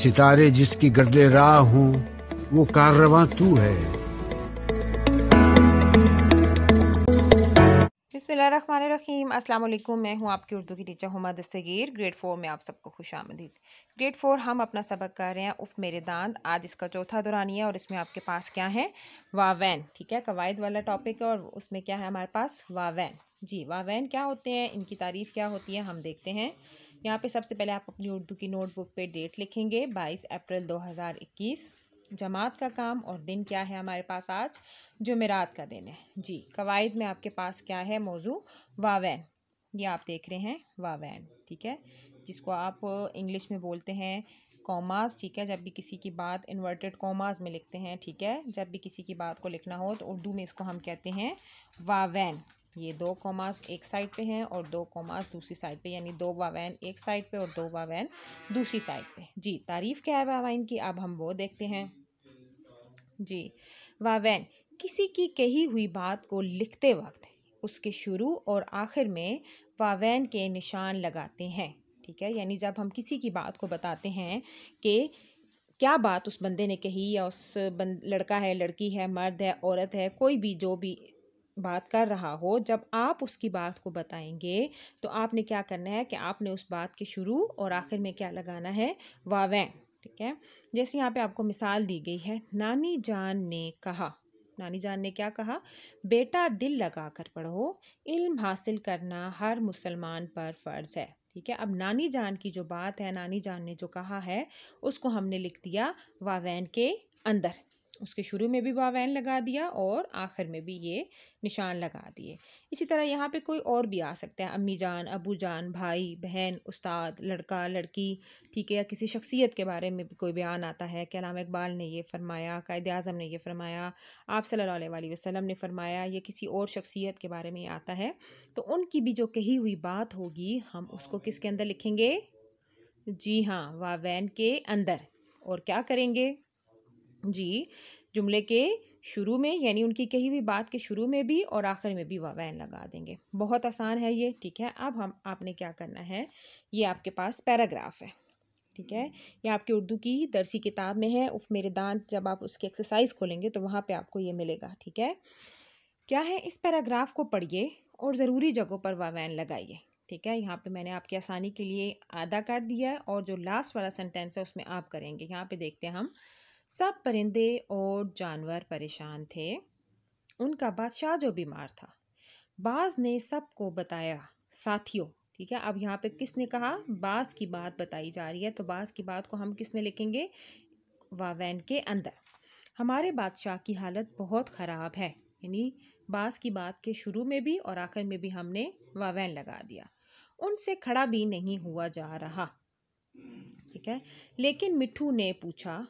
सितारे जिसकी गर्दे राह हूं वो कारवा तू है बसमीम अस्सलाम वालेकुम मैं हूं आपकी उर्दू की teacher Huma Dastagir grade four में आप सबको खुश आमदीद ग्रेड फोर हम अपना सबक कर रहे हैं उफ मेरे दांत आज इसका चौथा दौरानी है और इसमें आपके पास क्या है वावैन ठीक है कवायद वाला टॉपिक है और उसमें क्या है हमारे पास वावैन जी वावैन क्या होते हैं इनकी तारीफ़ क्या होती है हम देखते हैं यहाँ पे सबसे पहले आप अपनी उर्दू की नोटबुक पे डेट लिखेंगे 22 अप्रैल 2021 जमात का काम और दिन क्या है हमारे पास आज जुमेरात का दिन है जी कवायद में आपके पास क्या है मौजू वावैन ये आप देख रहे हैं वावैन ठीक है जिसको आप इंग्लिश में बोलते हैं कॉमास ठीक है जब भी किसी की बात इन्वर्टेड कॉमास में लिखते हैं ठीक है जब भी किसी की बात को लिखना हो तो उर्दू में इसको हम कहते हैं वावैन ये दो कॉमास एक साइड पे हैं और दो कॉमास दूसरी साइड पे यानी दो वावैन एक साइड पे और दो वावैन दूसरी साइड पे जी तारीफ क्या है वावैन की अब हम वो देखते हैं जी वावैन किसी की कही हुई बात को लिखते वक्त उसके शुरू और आखिर में वावैन के निशान लगाते हैं ठीक है यानी जब हम किसी की बात को बताते हैं कि क्या बात उस बंदे ने कही या उस बंद लड़का है लड़की है मर्द है औरत है कोई भी जो भी बात कर रहा हो जब आप उसकी बात को बताएंगे तो आपने क्या करना है कि आपने उस बात के शुरू और आखिर में क्या लगाना है वावै ठीक है जैसे यहाँ पे आपको मिसाल दी गई है नानी जान ने कहा नानी जान ने क्या कहा बेटा दिल लगा कर पढ़ो इल्म हासिल करना हर मुसलमान पर फ़र्ज है ठीक है अब नानी जान की जो बात है नानी जान ने जो कहा है उसको हमने लिख दिया वावैन के अंदर उसके शुरू में भी बावैन लगा दिया और आखिर में भी ये निशान लगा दिए इसी तरह यहाँ पे कोई और भी आ सकता है अम्मी जान अबू जान भाई बहन उस्ताद लड़का लड़की ठीक है या किसी शख्सियत के बारे में भी कोई बयान आता है कलाम इकबाल ने ये फरमाया कायद अजम ने यह फरमाया आप सल्ला वसलम ने फरमाया या किसी और शख्सियत के बारे में आता है तो उनकी भी जो कही हुई बात होगी हम उसको किसके अंदर लिखेंगे जी हाँ वावैन के अंदर और क्या करेंगे जी जुमले के शुरू में यानी उनकी कही हुई बात के शुरू में भी और आखिर में भी वैन लगा देंगे बहुत आसान है ये ठीक है अब हम आपने क्या करना है ये आपके पास पैराग्राफ है ठीक है ये आपकी उर्दू की दर्सी किताब में है उफ मेरे दांत जब आप उसकी एक्सरसाइज खोलेंगे तो वहाँ पे आपको ये मिलेगा ठीक है क्या है इस पैराग्राफ को पढ़िए और ज़रूरी जगहों पर वैन लगाइए ठीक है यहाँ पे मैंने आपकी आसानी के लिए आधा काट दिया है और जो लास्ट वाला सेंटेंस है उसमें आप करेंगे यहाँ पे देखते हैं हम सब परिंदे और जानवर परेशान थे उनका बादशाह जो बीमार था बाज ने सबको बताया साथियों ठीक है अब यहाँ पे किसने कहा बाज की बात बताई जा रही है तो बाज की बात को हम किस में लिखेंगे वावैन के अंदर हमारे बादशाह की हालत बहुत ख़राब है यानी बास की बात के शुरू में भी और आखिर में भी हमने वावैन लगा दिया उनसे खड़ा भी नहीं हुआ जा रहा ठीक है लेकिन मिठू ने पूछा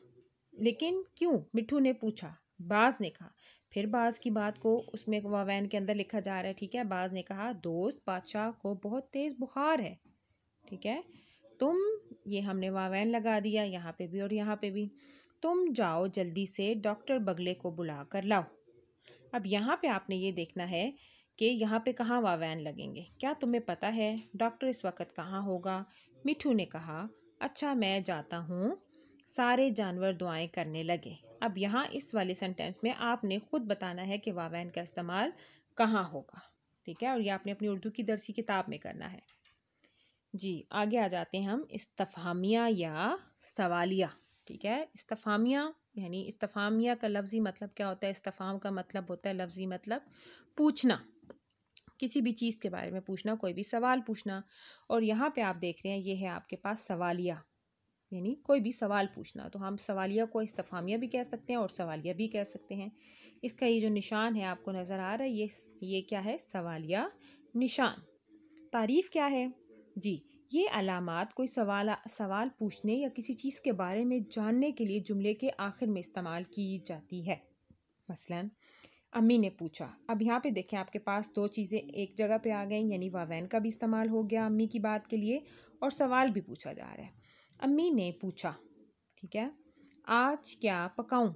लेकिन क्यों मिठू ने पूछा बाज ने कहा फिर बाज की बात को उसमें वैन के अंदर लिखा जा रहा है ठीक है बाज ने कहा दोस्त बादशाह को बहुत तेज बुखार है ठीक है तुम ये हमने वावैन लगा दिया यहाँ पे भी और यहाँ पे भी तुम जाओ जल्दी से डॉक्टर बगले को बुला कर लाओ अब यहाँ पे आपने ये देखना है कि यहाँ पे कहाँ वावैन लगेंगे क्या तुम्हें पता है डॉक्टर इस वक्त कहाँ होगा मिठू ने कहा अच्छा मैं जाता हूँ सारे जानवर दुआएं करने लगे अब यहाँ इस वाले सेंटेंस में आपने खुद बताना है कि वावैन का इस्तेमाल कहाँ होगा ठीक है और ये आपने अपनी उर्दू की दर्सी किताब में करना है जी आगे आ जाते हैं हम इस्तफामिया या सवालिया ठीक है इस्तफामिया यानी इस्तफामिया का लफ्ज़ी मतलब क्या होता है इस्तफाम का मतलब होता है लफ्ज़ी मतलब पूछना किसी भी चीज़ के बारे में पूछना कोई भी सवाल पूछना और यहाँ पे आप देख रहे हैं ये है आपके पास सवालिया यानी कोई भी सवाल पूछना तो हम सवालिया को इस्तफामिया भी कह सकते हैं और सवालिया भी कह सकते हैं इसका ये जो निशान है आपको नज़र आ रहा है ये ये क्या है सवालिया निशान तारीफ़ क्या है जी ये अलामत कोई सवाल सवाल पूछने या किसी चीज़ के बारे में जानने के लिए जुमले के आखिर में इस्तेमाल की जाती है मसलन अम्मी ने पूछा अब यहाँ पे देखें आपके पास दो चीज़ें एक जगह पे आ गई यानी वावैन का भी इस्तेमाल हो गया अम्मी की बात के लिए और सवाल भी पूछा जा रहा है अम्मी ने पूछा ठीक है आज क्या पकाऊं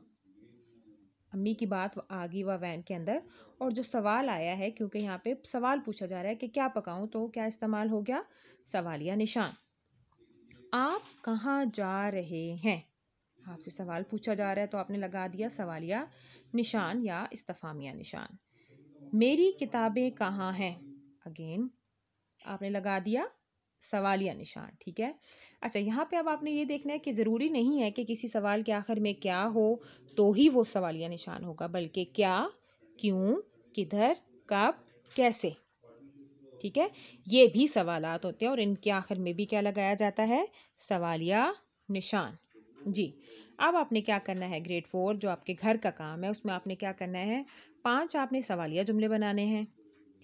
अम्मी की बात आ गई वह वैन के अंदर और जो सवाल आया है क्योंकि यहाँ पे सवाल पूछा जा रहा है कि क्या पकाऊं तो क्या इस्तेमाल हो गया सवालिया निशान आप कहाँ जा रहे हैं आपसे सवाल पूछा जा रहा है तो आपने लगा दिया सवालिया निशान या इस्तफामिया निशान मेरी किताबें कहाँ हैं अगेन आपने लगा दिया सवालिया निशान ठीक है अच्छा यहाँ पे अब आपने ये देखना है कि ज़रूरी नहीं है कि किसी सवाल के आखिर में क्या हो तो ही वो सवालिया निशान होगा बल्कि क्या क्यों किधर कब कैसे ठीक है ये भी सवालात होते हैं और इनके आखिर में भी क्या लगाया जाता है सवालिया निशान जी अब आपने क्या करना है ग्रेड फोर जो आपके घर का काम है उसमें आपने क्या करना है पांच आपने सवालिया जुमले बनाने हैं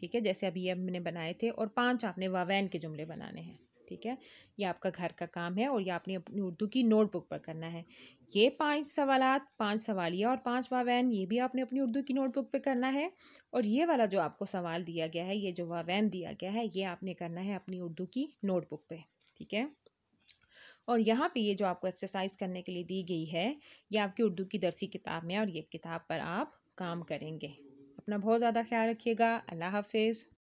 ठीक है जैसे अभी हमने बनाए थे और पांच आपने वावैन के जुमले बनाने हैं ठीक है ये आपका घर का काम है और ये आपने अपनी उर्दू की नोटबुक पर करना है ये पांच सवाल पांच सवालिया और पांच वावैन ये भी आपने अपनी उर्दू की नोटबुक पर करना है और ये वाला जो आपको सवाल दिया गया है ये जो वावैन दिया गया है ये आपने करना है अपनी उर्दू की नोटबुक पे ठीक है और यहाँ पे ये जो आपको एक्सरसाइज करने के लिए दी गई है ये आपकी उर्दू की दरसी किताब में और ये किताब पर आप काम करेंगे अपना बहुत ज़्यादा ख्याल रखिएगा अल्लाह हाफिज़